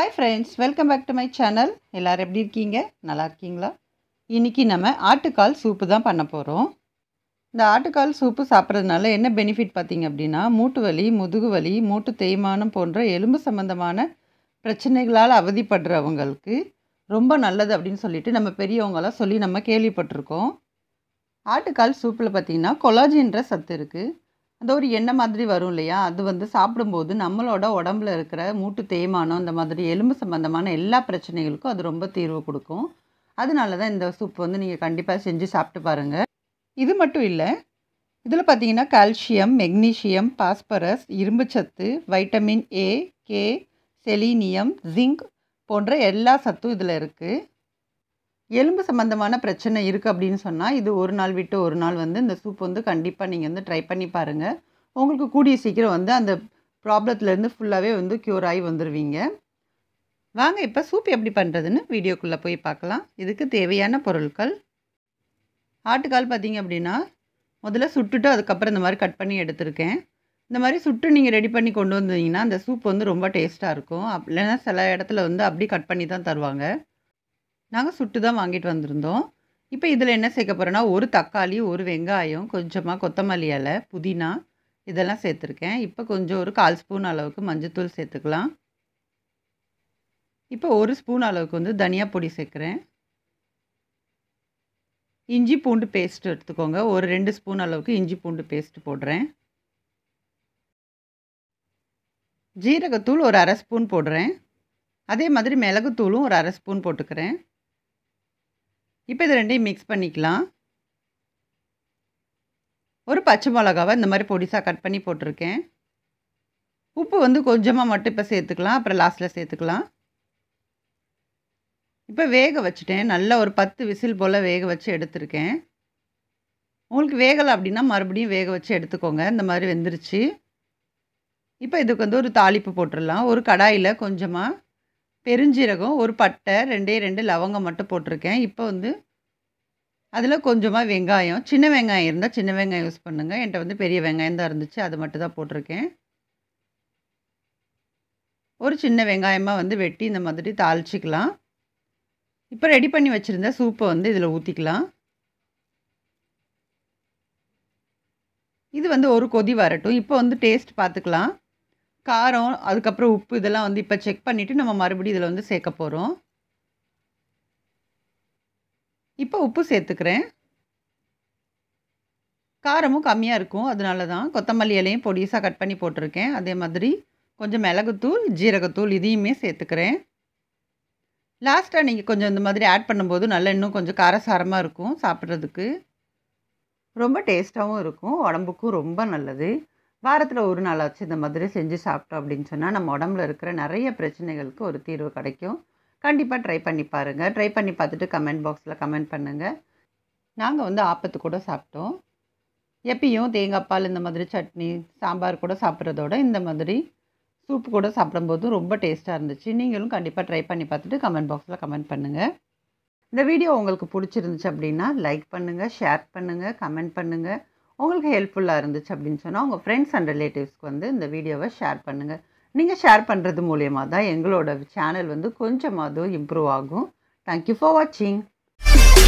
hi friends welcome back to my channel எல்லோரும் எப்படி இருக்கீங்க நல்லா இருக்கீங்களா இன்றைக்கி நம்ம ஆட்டுக்கால் சூப்பு தான் பண்ண போகிறோம் இந்த ஆட்டுக்கால் சூப்பு சாப்பிட்றதுனால என்ன பெனிஃபிட் பார்த்தீங்க அப்படின்னா மூட்டு வலி முதுகு வலி மூட்டு தேய்மானம் போன்ற எலும்பு சம்மந்தமான பிரச்சனைகளால் அவதிப்படுறவங்களுக்கு ரொம்ப நல்லது அப்படின்னு சொல்லிட்டு நம்ம பெரியவங்களாம் சொல்லி நம்ம கேள்விப்பட்டிருக்கோம் ஆட்டுக்கால் சூப்பில் பார்த்திங்கன்னா கொலாஜின்ற சத்து இருக்குது அந்த ஒரு எண்ணெய் மாதிரி வரும் இல்லையா அது வந்து சாப்பிடும்போது நம்மளோட உடம்புல இருக்கிற மூட்டு தேய்மானம் இந்த மாதிரி எலும்பு சம்மந்தமான எல்லா பிரச்சனைகளுக்கும் அது ரொம்ப தீர்வு கொடுக்கும் அதனால தான் இந்த சூப் வந்து நீங்கள் கண்டிப்பாக செஞ்சு சாப்பிட்டு பாருங்கள் இது மட்டும் இல்லை இதில் பார்த்தீங்கன்னா கால்சியம் மெக்னீஷியம் பாஸ்பரஸ் இரும்புச்சத்து vitamin A K selenium zinc போன்ற எல்லா சத்தும் இதில் இருக்குது எலும்பு சம்மந்தமான பிரச்சனை இருக்குது அப்படின்னு சொன்னால் இது ஒரு நாள் விட்டு ஒரு நாள் வந்து இந்த சூப் வந்து கண்டிப்பாக நீங்கள் வந்து ட்ரை பண்ணி பாருங்கள் உங்களுக்கு கூடிய சீக்கிரம் வந்து அந்த ப்ராப்ளத்துலேருந்து ஃபுல்லாகவே வந்து க்யூர் ஆகி வந்துடுவீங்க வாங்க இப்போ சூப் எப்படி பண்ணுறதுன்னு வீடியோக்குள்ளே போய் பார்க்கலாம் இதுக்கு தேவையான பொருட்கள் ஆட்டுக்கால் பார்த்தீங்க அப்படின்னா முதல்ல சுட்டுட்டு அதுக்கப்புறம் இந்த மாதிரி கட் பண்ணி எடுத்திருக்கேன் இந்த மாதிரி சுட்டு நீங்கள் ரெடி பண்ணி கொண்டு வந்தீங்கன்னா அந்த சூப் வந்து ரொம்ப டேஸ்ட்டாக இருக்கும் இல்லைன்னா சில இடத்துல வந்து அப்படி கட் பண்ணி தான் தருவாங்க நாங்கள் சுட்டு தான் வாங்கிட்டு வந்திருந்தோம் இப்போ இதில் என்ன சேர்க்க போகிறோன்னா ஒரு தக்காளி ஒரு வெங்காயம் கொஞ்சமாக கொத்தமல்லி இலை புதினா இதெல்லாம் சேர்த்துருக்கேன் இப்போ கொஞ்சம் ஒரு கால் ஸ்பூன் அளவுக்கு மஞ்சத்தூள் சேர்த்துக்கலாம் இப்போ ஒரு ஸ்பூன் அளவுக்கு வந்து தனியா பொடி சேர்க்குறேன் இஞ்சி பூண்டு பேஸ்ட் எடுத்துக்கோங்க ஒரு ரெண்டு ஸ்பூன் அளவுக்கு இஞ்சி பூண்டு பேஸ்ட் போடுறேன் ஜீரகத்தூள் ஒரு அரை ஸ்பூன் போடுறேன் அதே மாதிரி மிளகுத்தூளும் ஒரு அரை ஸ்பூன் போட்டுக்கிறேன் இப்போ இது ரெண்டையும் மிக்ஸ் பண்ணிக்கலாம் ஒரு பச்சை மிளகாவை இந்த மாதிரி பொடிசாக கட் பண்ணி போட்டிருக்கேன் உப்பு வந்து கொஞ்சமாக மட்டும் இப்போ சேர்த்துக்கலாம் அப்புறம் லாஸ்ட்டில் சேர்த்துக்கலாம் இப்போ வேக வச்சுட்டேன் நல்லா ஒரு பத்து விசில் போல் வேக வச்சு எடுத்திருக்கேன் உங்களுக்கு வேகலை அப்படின்னா மறுபடியும் வேக வச்சு எடுத்துக்கோங்க இந்த மாதிரி வெந்துருச்சு இப்போ இதுக்கு வந்து ஒரு தாளிப்பு போட்டுடலாம் ஒரு கடாயில் கொஞ்சமாக பெருஞ்சீரகம் ஒரு பட்டை ரெண்டே ரெண்டு லவங்கம் மட்டும் போட்டிருக்கேன் இப்போ வந்து அதில் கொஞ்சமாக வெங்காயம் சின்ன வெங்காயம் இருந்தால் சின்ன வெங்காயம் யூஸ் பண்ணுங்கள் என்கிட்ட வந்து பெரிய வெங்காயம் தான் இருந்துச்சு அது மட்டும் தான் போட்டிருக்கேன் ஒரு சின்ன வெங்காயமாக வந்து வெட்டி இந்த மாதிரி தாளிச்சிக்கலாம் இப்போ ரெடி பண்ணி வச்சுருந்த சூப்பை வந்து இதில் ஊற்றிக்கலாம் இது வந்து ஒரு கொதி வரட்டும் இப்போ வந்து டேஸ்ட் பார்த்துக்கலாம் காரம் அதுக்கப்புறம் உப்பு இதெல்லாம் வந்து இப்போ செக் பண்ணிவிட்டு நம்ம மறுபடியும் இதில் வந்து சேர்க்க போகிறோம் இப்போ உப்பு சேர்த்துக்கிறேன் காரமும் கம்மியாக இருக்கும் அதனால தான் கொத்தமல்லி இலையும் பொடிசாக கட் பண்ணி போட்டிருக்கேன் அதே மாதிரி கொஞ்சம் மிளகுத்தூள் ஜீரகத்தூள் இதையுமே சேர்த்துக்கிறேன் லாஸ்ட்டாக நீங்கள் கொஞ்சம் இந்த மாதிரி ஆட் பண்ணும்போது நல்லா இன்னும் கொஞ்சம் காரசாரமாக இருக்கும் சாப்பிட்றதுக்கு ரொம்ப டேஸ்ட்டாகவும் இருக்கும் உடம்புக்கும் ரொம்ப நல்லது வாரத்தில் ஒரு நாளாச்சு இந்த மாதிரி செஞ்சு சாப்பிட்டோம் அப்படின்னு சொன்னால் நம்ம உடம்புல இருக்கிற நிறைய பிரச்சனைகளுக்கு ஒரு தீர்வு கிடைக்கும் கண்டிப்பாக ட்ரை பண்ணி பாருங்கள் ட்ரை பண்ணி பார்த்துட்டு கமெண்ட் பாக்ஸில் கமெண்ட் பண்ணுங்கள் நாங்கள் வந்து ஆப்பத்து கூட சாப்பிட்டோம் எப்பயும் தேங்காய் பால் இந்த மாதிரி சட்னி சாம்பார் கூட சாப்பிட்றதோட இந்த மாதிரி சூப் கூட சாப்பிடும்போது ரொம்ப டேஸ்ட்டாக இருந்துச்சு நீங்களும் கண்டிப்பாக ட்ரை பண்ணி பார்த்துட்டு கமெண்ட் பாக்ஸில் கமெண்ட் பண்ணுங்கள் இந்த வீடியோ உங்களுக்கு பிடிச்சிருந்துச்சு அப்படின்னா லைக் பண்ணுங்கள் ஷேர் பண்ணுங்கள் கமெண்ட் பண்ணுங்கள் உங்களுக்கு ஹெல்ப்ஃபுல்லாக இருந்துச்சு அப்படின்னு சொன்னால் உங்கள் ஃப்ரெண்ட்ஸ் அண்ட் ரிலேட்டிவ்ஸ்க்கு வந்து இந்த வீடியோவை ஷேர் பண்ணுங்கள் நீங்கள் ஷேர் பண்ணுறது மூலயமா தான் எங்களோட சேனல் வந்து கொஞ்சமாவது இம்ப்ரூவ் ஆகும் தேங்க்யூ ஃபார் வாட்சிங்